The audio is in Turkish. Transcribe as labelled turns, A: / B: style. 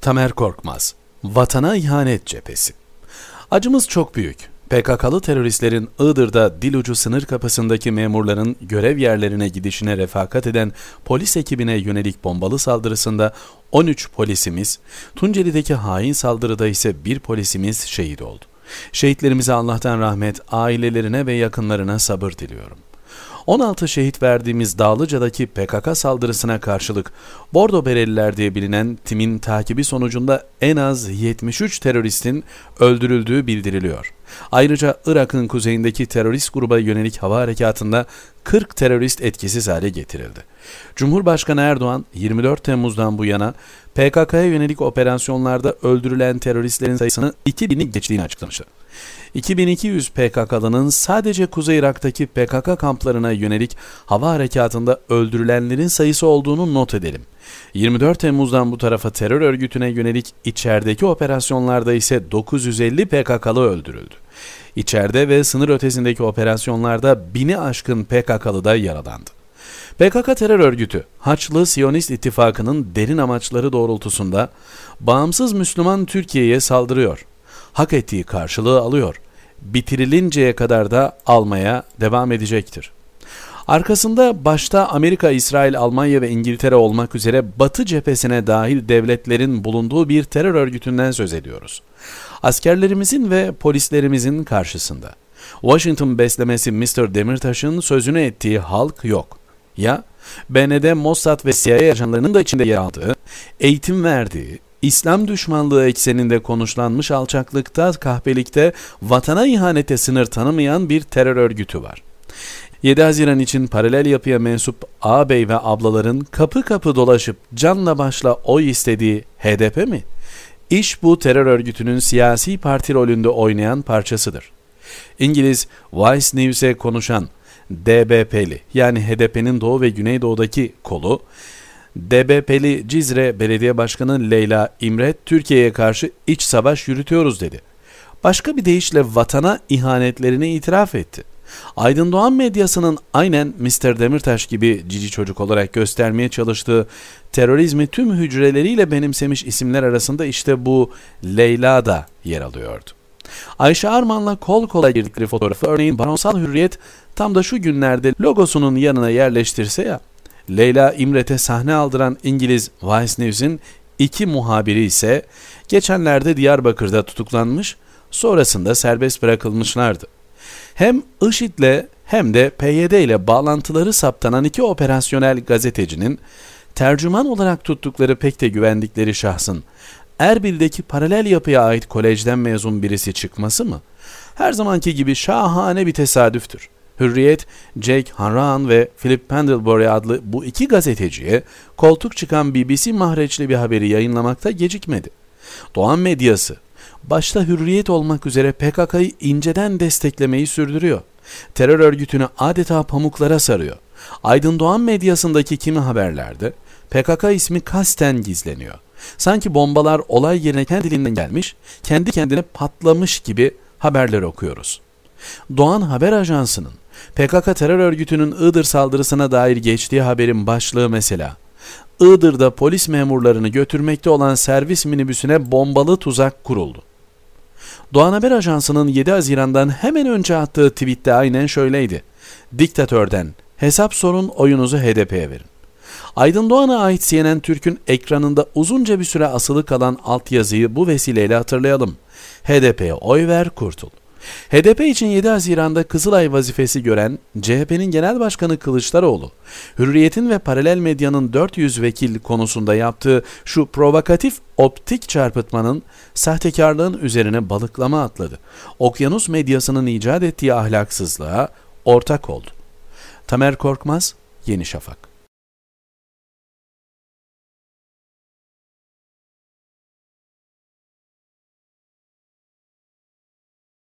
A: Tamer Korkmaz, Vatana İhanet Cephesi Acımız çok büyük. PKK'lı teröristlerin Iğdır'da dil ucu sınır kapısındaki memurların görev yerlerine gidişine refakat eden polis ekibine yönelik bombalı saldırısında 13 polisimiz, Tunceli'deki hain saldırıda ise bir polisimiz şehit oldu. Şehitlerimize Allah'tan rahmet, ailelerine ve yakınlarına sabır diliyorum. 16 şehit verdiğimiz Dağlıca'daki PKK saldırısına karşılık Bordo Bereliler diye bilinen timin takibi sonucunda en az 73 teröristin öldürüldüğü bildiriliyor. Ayrıca Irak'ın kuzeyindeki terörist gruba yönelik hava harekatında 40 terörist etkisiz hale getirildi. Cumhurbaşkanı Erdoğan 24 Temmuz'dan bu yana PKK'ya yönelik operasyonlarda öldürülen teröristlerin sayısını 2000'i geçtiğini açıklamıştı. 2200 PKK'lının sadece Kuzey Irak'taki PKK kamplarına yönelik hava harekatında öldürülenlerin sayısı olduğunu not edelim. 24 Temmuz'dan bu tarafa terör örgütüne yönelik içerideki operasyonlarda ise 950 PKK'lı öldürüldü. İçeride ve sınır ötesindeki operasyonlarda bini aşkın PKK'lı da yaralandı. PKK terör örgütü, Haçlı Siyonist İttifakı'nın derin amaçları doğrultusunda bağımsız Müslüman Türkiye'ye saldırıyor. Hak ettiği karşılığı alıyor. Bitirilinceye kadar da almaya devam edecektir. Arkasında başta Amerika, İsrail, Almanya ve İngiltere olmak üzere Batı cephesine dahil devletlerin bulunduğu bir terör örgütünden söz ediyoruz. Askerlerimizin ve polislerimizin karşısında. Washington beslemesi Mr. Demirtaş'ın sözünü ettiği halk yok. Ya BND Mossad ve CIA ajanlarının da içinde yer aldığı, eğitim verdiği, İslam düşmanlığı ekseninde konuşlanmış alçaklıkta, kahpelikte, vatana ihanete sınır tanımayan bir terör örgütü var. 7 Haziran için paralel yapıya mensup ağabey ve ablaların kapı kapı dolaşıp canla başla oy istediği HDP mi? İş bu terör örgütünün siyasi parti rolünde oynayan parçasıdır. İngiliz Vice News'e konuşan DBP'li yani HDP'nin Doğu ve Güneydoğu'daki kolu, DBP'li Cizre Belediye Başkanı Leyla İmret Türkiye'ye karşı iç savaş yürütüyoruz dedi. Başka bir deyişle vatana ihanetlerini itiraf etti. Aydın Doğan medyasının aynen Mr. Demirtaş gibi cici çocuk olarak göstermeye çalıştığı terörizmi tüm hücreleriyle benimsemiş isimler arasında işte bu Leyla da yer alıyordu. Ayşe Arman'la kol kola girdikleri fotoğrafı örneğin Baronsal Hürriyet tam da şu günlerde logosunun yanına yerleştirse ya. Leyla İmret'e sahne aldıran İngiliz Vice News'in iki muhabiri ise geçenlerde Diyarbakır'da tutuklanmış, sonrasında serbest bırakılmışlardı. Hem IŞİD'le hem de PYD ile bağlantıları saptanan iki operasyonel gazetecinin tercüman olarak tuttukları pek de güvendikleri şahsın Erbil'deki paralel yapıya ait kolejden mezun birisi çıkması mı? Her zamanki gibi şahane bir tesadüftür. Hürriyet, Jake Hanrahan ve Philip Pendlebury adlı bu iki gazeteciye koltuk çıkan BBC mahreçli bir haberi yayınlamakta gecikmedi. Doğan medyası başta hürriyet olmak üzere PKK'yı inceden desteklemeyi sürdürüyor. Terör örgütünü adeta pamuklara sarıyor. Aydın Doğan medyasındaki kimi haberlerde PKK ismi kasten gizleniyor. Sanki bombalar olay yerine kendiliğinden gelmiş, kendi kendine patlamış gibi haberler okuyoruz. Doğan Haber Ajansı'nın PKK terör örgütünün Iğdır saldırısına dair geçtiği haberin başlığı mesela. Iğdır'da polis memurlarını götürmekte olan servis minibüsüne bombalı tuzak kuruldu. Doğan Haber Ajansı'nın 7 Haziran'dan hemen önce attığı tweette aynen şöyleydi. Diktatörden hesap sorun oyunuzu HDP'ye verin. Aydın Doğan'a ait CNN Türk'ün ekranında uzunca bir süre asılı kalan altyazıyı bu vesileyle hatırlayalım. HDP'ye oy ver kurtul. HDP için 7 Haziran'da Kızılay vazifesi gören CHP'nin Genel Başkanı Kılıçdaroğlu, Hürriyet'in ve paralel medyanın 400 vekil konusunda yaptığı şu provokatif optik çarpıtmanın sahtekarlığın üzerine balıklama atladı. Okyanus medyasının icat ettiği ahlaksızlığa ortak oldu. Tamer Korkmaz, Yeni Şafak